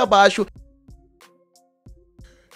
abaixo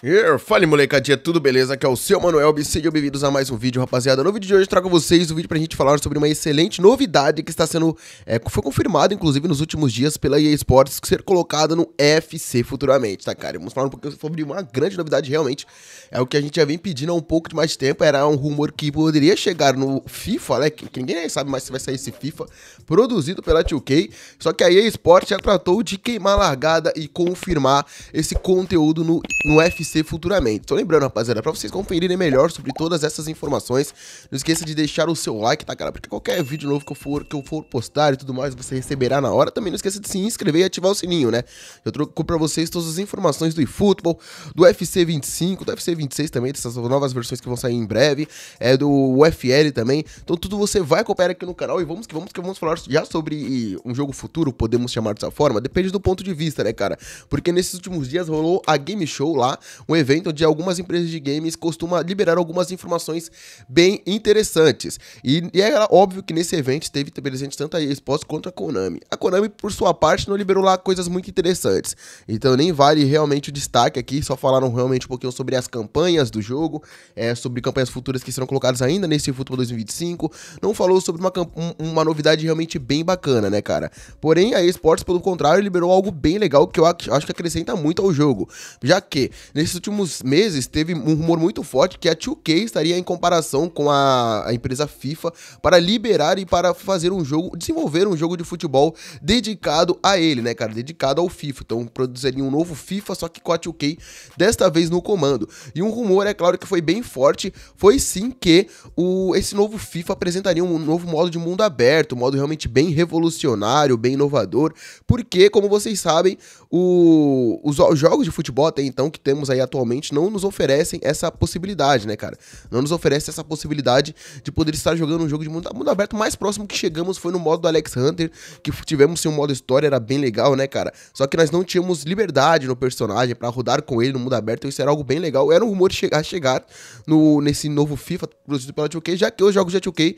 Yeah, fale molecadinha, tudo beleza? Aqui é o seu Manuel B. Sejam bem-vindos a mais um vídeo, rapaziada. No vídeo de hoje trago vocês um vídeo pra gente falar sobre uma excelente novidade que está sendo, é, foi confirmada inclusive nos últimos dias pela EA Sports ser colocada no FC futuramente, tá cara? Vamos falar um pouquinho sobre uma grande novidade realmente, é o que a gente já vem pedindo há um pouco de mais de tempo, era um rumor que poderia chegar no FIFA, né? Que, que ninguém nem sabe mais se vai sair esse FIFA, produzido pela 2K, só que a EA Sports já tratou de queimar largada e confirmar esse conteúdo no, no FC acontecer futuramente. Tô lembrando, rapaziada, para vocês conferirem melhor sobre todas essas informações, não esqueça de deixar o seu like, tá, cara? Porque qualquer vídeo novo que eu for, que eu for postar e tudo mais, você receberá na hora. Também não esqueça de se inscrever e ativar o sininho, né? Eu troco para vocês todas as informações do eFootball, do FC 25, do fc 26 também, dessas novas versões que vão sair em breve, é do UFL também. Então tudo você vai acompanhar aqui no canal e vamos que vamos que vamos falar já sobre um jogo futuro, podemos chamar dessa forma, depende do ponto de vista, né, cara? Porque nesses últimos dias rolou a game show lá um evento onde algumas empresas de games costumam liberar algumas informações bem interessantes. E, e é óbvio que nesse evento teve presente tanto a eSports quanto a Konami. A Konami, por sua parte, não liberou lá coisas muito interessantes. Então nem vale realmente o destaque aqui, só falaram realmente um pouquinho sobre as campanhas do jogo, é, sobre campanhas futuras que serão colocadas ainda nesse futebol 2025. Não falou sobre uma, uma novidade realmente bem bacana, né, cara? Porém, a eSports, pelo contrário, liberou algo bem legal que eu acho que acrescenta muito ao jogo. Já que, nesses últimos meses teve um rumor muito forte que a 2K estaria em comparação com a, a empresa FIFA para liberar e para fazer um jogo, desenvolver um jogo de futebol dedicado a ele, né, cara? Dedicado ao FIFA. Então produziria um novo FIFA, só que com a 2K, desta vez no comando. E um rumor, é claro, que foi bem forte, foi sim que o, esse novo FIFA apresentaria um novo modo de mundo aberto, um modo realmente bem revolucionário, bem inovador, porque, como vocês sabem, o, os, os jogos de futebol até então que temos aí aí atualmente não nos oferecem essa possibilidade, né, cara? Não nos oferece essa possibilidade de poder estar jogando um jogo de mundo, mundo aberto. mais próximo que chegamos foi no modo do Alex Hunter, que tivemos sim um modo história, era bem legal, né, cara? Só que nós não tínhamos liberdade no personagem para rodar com ele no mundo aberto, isso era algo bem legal. Era um rumor chegar, chegar no, nesse novo FIFA produzido pela 2K, já que os jogos da 2K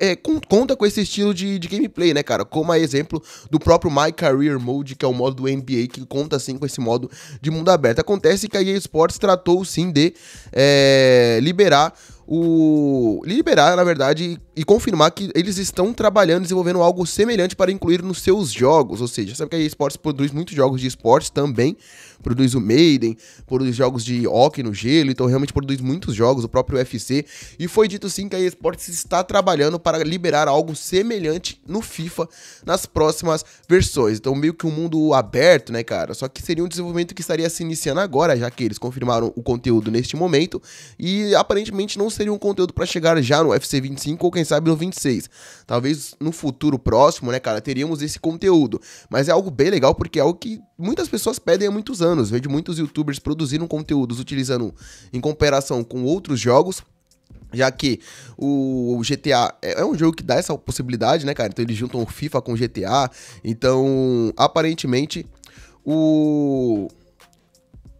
é, conta com esse estilo de, de gameplay, né, cara? Como a exemplo do próprio My Career Mode, que é o modo do NBA, que conta sim com esse modo de mundo aberto. Acontece que a EA Sports tratou sim de é, liberar o liberar, na verdade, e confirmar que eles estão trabalhando, desenvolvendo algo semelhante para incluir nos seus jogos. Ou seja, sabe que a eSports produz muitos jogos de esportes também, produz o Maiden, produz jogos de hockey no gelo, então realmente produz muitos jogos, o próprio UFC. E foi dito sim que a eSports está trabalhando para liberar algo semelhante no FIFA nas próximas versões. Então meio que um mundo aberto, né, cara? Só que seria um desenvolvimento que estaria se iniciando agora, já que eles confirmaram o conteúdo neste momento e aparentemente não seria um conteúdo para chegar já no UFC 25 ou quem sabe no 26. Talvez no futuro próximo, né, cara, teríamos esse conteúdo. Mas é algo bem legal porque é algo que muitas pessoas pedem há muitos anos. Vejo muitos youtubers produzindo conteúdos utilizando em comparação com outros jogos já que o GTA é, é um jogo que dá essa possibilidade, né, cara? Então eles juntam o FIFA com o GTA. Então, aparentemente, o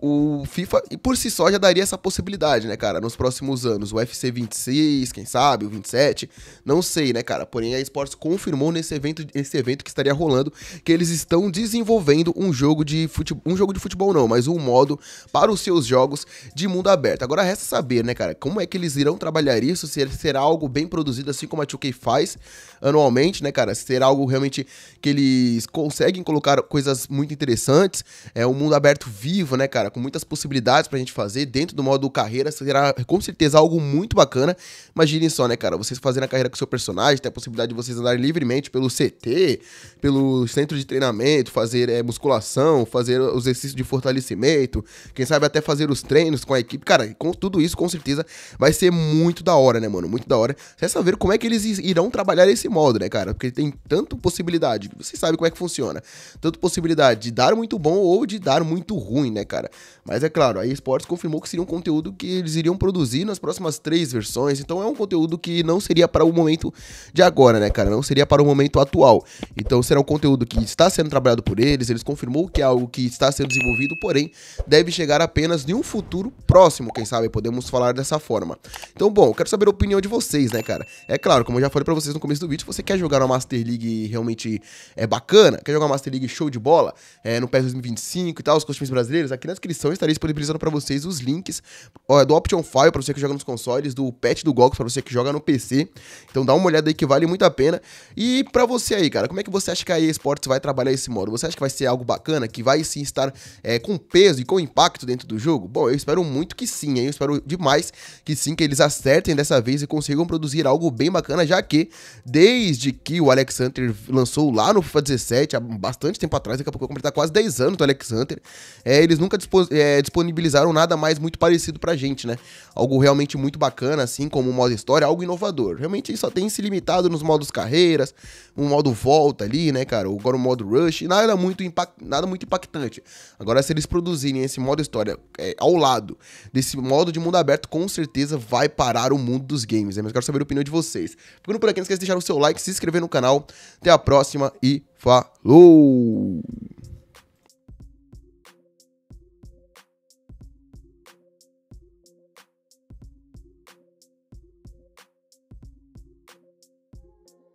o FIFA e por si só já daria essa possibilidade, né, cara? Nos próximos anos, o UFC 26, quem sabe, o 27, não sei, né, cara? Porém, a Esports confirmou nesse evento, nesse evento que estaria rolando que eles estão desenvolvendo um jogo de futebol, um jogo de futebol não, mas um modo para os seus jogos de mundo aberto. Agora resta saber, né, cara, como é que eles irão trabalhar isso, se será algo bem produzido assim como a 2K faz anualmente, né, cara? Se será algo realmente que eles conseguem colocar coisas muito interessantes, é um mundo aberto vivo, né, cara? com muitas possibilidades pra gente fazer dentro do modo carreira. Será com certeza algo muito bacana. Imaginem só, né, cara? Vocês fazendo a carreira com seu personagem, tem a possibilidade de vocês andarem livremente pelo CT, pelo centro de treinamento, fazer é, musculação, fazer os exercícios de fortalecimento, quem sabe até fazer os treinos com a equipe. Cara, com tudo isso, com certeza, vai ser muito da hora, né, mano? Muito da hora. Resta ver como é que eles irão trabalhar esse modo, né, cara? Porque tem tanto possibilidade, vocês sabem como é que funciona. Tanto possibilidade de dar muito bom ou de dar muito ruim, né, cara? Mas é claro, a eSports confirmou que seria um conteúdo que eles iriam produzir nas próximas três versões, então é um conteúdo que não seria para o momento de agora, né, cara? Não seria para o momento atual. Então será um conteúdo que está sendo trabalhado por eles, eles confirmou que é algo que está sendo desenvolvido, porém deve chegar apenas em um futuro próximo, quem sabe podemos falar dessa forma. Então, bom, quero saber a opinião de vocês, né, cara? É claro, como eu já falei para vocês no começo do vídeo, você quer jogar uma Master League realmente é bacana, quer jogar uma Master League show de bola, é, no PES 2025 e tal, os times brasileiros, aqui nós descrição estarei disponibilizando para vocês os links ó, é do Option File para você que joga nos consoles, do patch do GOG para você que joga no PC. Então dá uma olhada aí que vale muito a pena. E para você aí, cara, como é que você acha que a EA Sports vai trabalhar esse modo? Você acha que vai ser algo bacana, que vai sim estar é, com peso e com impacto dentro do jogo? Bom, eu espero muito que sim, hein? eu espero demais que sim, que eles acertem dessa vez e consigam produzir algo bem bacana, já que desde que o Alex Hunter lançou lá no FIFA 17, há bastante tempo atrás, daqui a pouco vai completar quase 10 anos do Alex Hunter, é, eles nunca disputaram é, disponibilizaram nada mais muito parecido pra gente, né? Algo realmente muito bacana, assim como o modo história, algo inovador. Realmente só tem se limitado nos modos carreiras, um modo volta ali, né, cara? Agora o modo rush, nada muito, impact, nada muito impactante. Agora, se eles produzirem esse modo história é, ao lado desse modo de mundo aberto, com certeza vai parar o mundo dos games, né? Mas quero saber a opinião de vocês. Ficando por aqui, não esqueça de deixar o seu like, se inscrever no canal. Até a próxima e falou!